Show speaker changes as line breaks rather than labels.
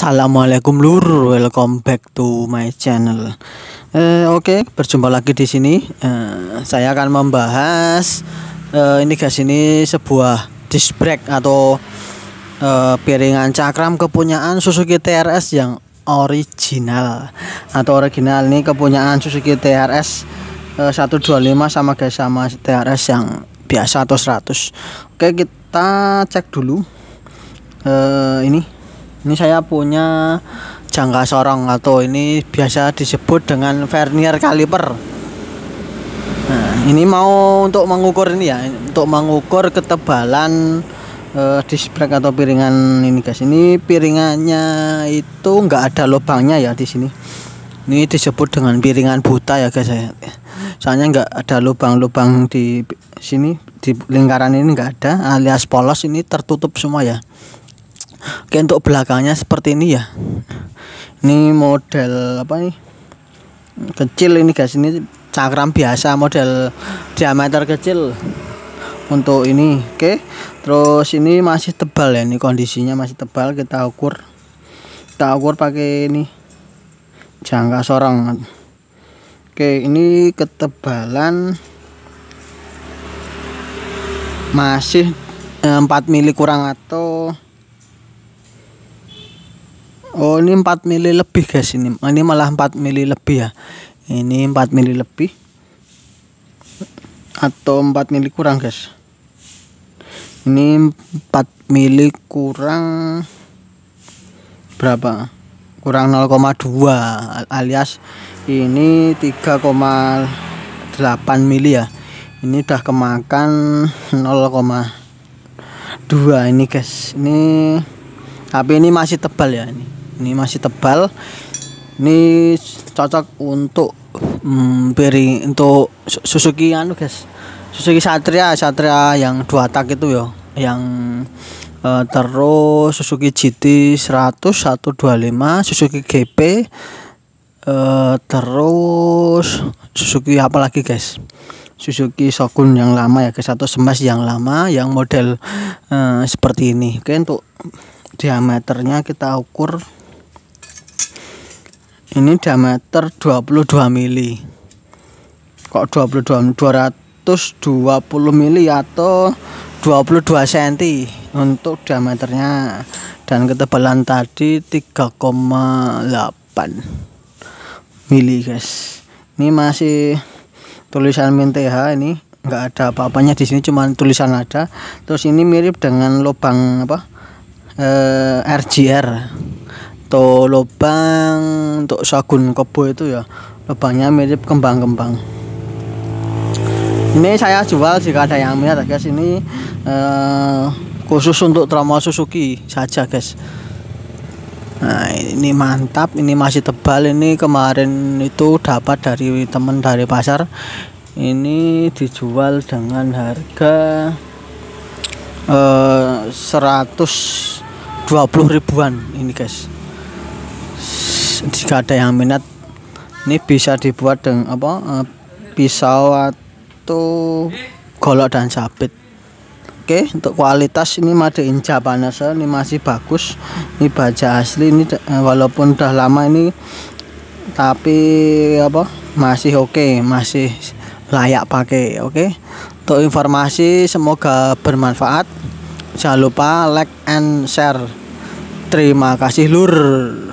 Assalamualaikum lur, welcome back to my channel. Eh, Oke, okay, berjumpa lagi di sini. Eh, saya akan membahas eh, ini guys ini sebuah disc brake atau eh, piringan cakram kepunyaan Suzuki TRS yang original atau original ini kepunyaan Suzuki TRS eh, 125 sama guys sama TRS yang biasa atau 100. Oke, okay, kita cek dulu uh, ini ini saya punya jangka sorong atau ini biasa disebut dengan vernier kaliper nah ini mau untuk mengukur ini ya untuk mengukur ketebalan uh, eh, disprek atau piringan ini guys ini piringannya itu enggak ada lubangnya ya di sini ini disebut dengan piringan buta ya guys ya soalnya enggak ada lubang-lubang di sini di lingkaran ini enggak ada alias polos ini tertutup semua ya oke untuk belakangnya seperti ini ya ini model apa nih kecil ini guys ini cakram biasa model diameter kecil untuk ini oke terus ini masih tebal ya ini kondisinya masih tebal kita ukur kita ukur pakai ini jangka sorong oke ini ketebalan masih 4 eh, mili kurang atau oh ini 4 mili lebih guys ini oh, ini malah 4 mili lebih ya ini 4 mili lebih atau 4 mili kurang guys ini 4 mili kurang berapa kurang 0,2 alias ini 3,8 mili ya ini udah kemakan 0,2 ini guys ini tapi ini masih tebal ya ini ini masih tebal ini cocok untuk hmm, beri untuk Suzuki anu guys Suzuki Satria Satria yang dua tak itu ya yang uh, terus Suzuki GT 100 125 Suzuki GP uh, eh, terus Suzuki apa lagi guys Suzuki Shogun yang lama ya guys satu semas yang lama yang model uh, seperti ini oke untuk diameternya kita ukur ini diameter 22 mili kok 22 220 mili atau 22 cm untuk diameternya dan ketebalan tadi 3,8 mili guys ini masih tulisan MTH ini enggak ada apa-apanya di sini cuma tulisan ada terus ini mirip dengan lubang apa eh, RGR atau lubang untuk sagun kebo itu ya lubangnya mirip kembang-kembang ini saya jual jika ada yang minat guys ini eh, khusus untuk trauma Suzuki saja guys nah ini mantap ini masih tebal ini kemarin itu dapat dari temen dari pasar ini dijual dengan harga eh, 120 ribuan ini guys jika ada yang minat ini bisa dibuat dengan apa eh, pisau atau golok dan sabit oke untuk kualitas ini made in Japan ini masih bagus ini baja asli ini eh, walaupun udah lama ini tapi apa masih oke okay, masih layak pakai oke okay? untuk informasi semoga bermanfaat jangan lupa like and share terima kasih lur